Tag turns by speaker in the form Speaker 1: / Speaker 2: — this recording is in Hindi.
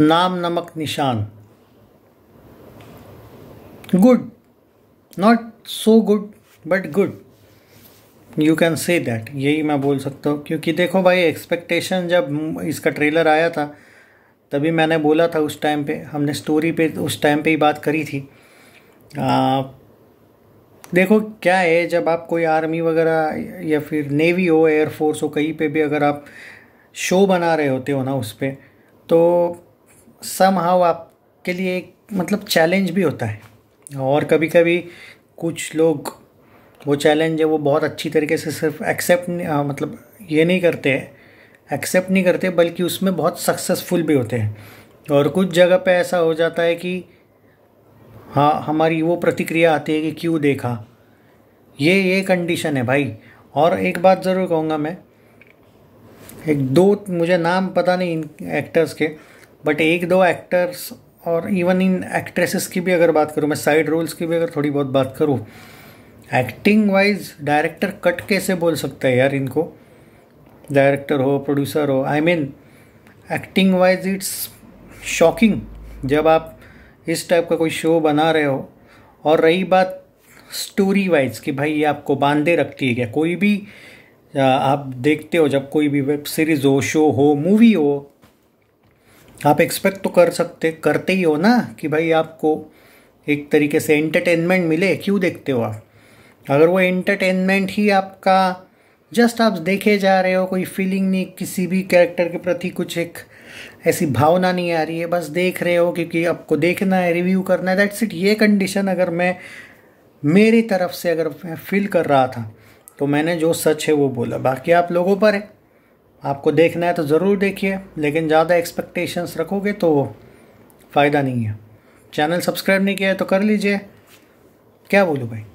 Speaker 1: नाम Namak Nishan good not so good but good you can say that यही मैं बोल सकता हूँ क्योंकि देखो भाई एक्सपेक्टेशन जब इसका ट्रेलर आया था तभी मैंने बोला था उस टाइम पे हमने स्टोरी पे उस टाइम पे ही बात करी थी आ, देखो क्या है जब आप कोई आर्मी वगैरह या फिर नेवी हो एयरफोर्स हो कहीं पे भी अगर आप शो बना रहे होते हो ना उस पर तो सम हाउ आपके लिए एक मतलब चैलेंज भी होता है और कभी कभी कुछ लोग वो चैलेंज है वो बहुत अच्छी तरीके से सिर्फ एक्सेप्ट मतलब ये नहीं करते हैं एक्सेप्ट नहीं करते बल्कि उसमें बहुत सक्सेसफुल भी होते हैं और कुछ जगह पे ऐसा हो जाता है कि हाँ हमारी वो प्रतिक्रिया आती है कि क्यों देखा ये ये कंडीशन है भाई और एक बात ज़रूर कहूँगा मैं एक दो मुझे नाम पता नहीं एक्टर्स के बट एक दो एक्टर्स और इवन इन एक्ट्रेसेस की भी अगर बात करूँ मैं साइड रोल्स की भी अगर थोड़ी बहुत बात करूँ एक्टिंग वाइज डायरेक्टर कट कैसे बोल सकता है यार इनको डायरेक्टर हो प्रोड्यूसर हो I mean acting wise it's shocking जब आप इस टाइप का कोई शो बना रहे हो और रही बात स्टोरी वाइज कि भाई ये आपको बांधे रखती है क्या कोई भी आप देखते हो जब कोई भी वेब सीरीज़ हो शो हो मूवी हो आप एक्सपेक्ट तो कर सकते करते ही हो ना कि भाई आपको एक तरीके से एंटरटेनमेंट मिले क्यों देखते हो आप अगर वो एंटरटेनमेंट ही आपका जस्ट आप देखे जा रहे हो कोई फीलिंग नहीं किसी भी कैरेक्टर के प्रति कुछ एक ऐसी भावना नहीं आ रही है बस देख रहे हो क्योंकि आपको देखना है रिव्यू करना है दैट्स इट ये कंडीशन अगर मैं मेरी तरफ से अगर फील कर रहा था तो मैंने जो सच है वो बोला बाकी आप लोगों पर है आपको देखना है तो ज़रूर देखिए लेकिन ज़्यादा एक्सपेक्टेशंस रखोगे तो फ़ायदा नहीं है चैनल सब्सक्राइब नहीं किया है तो कर लीजिए क्या बोलूँ भाई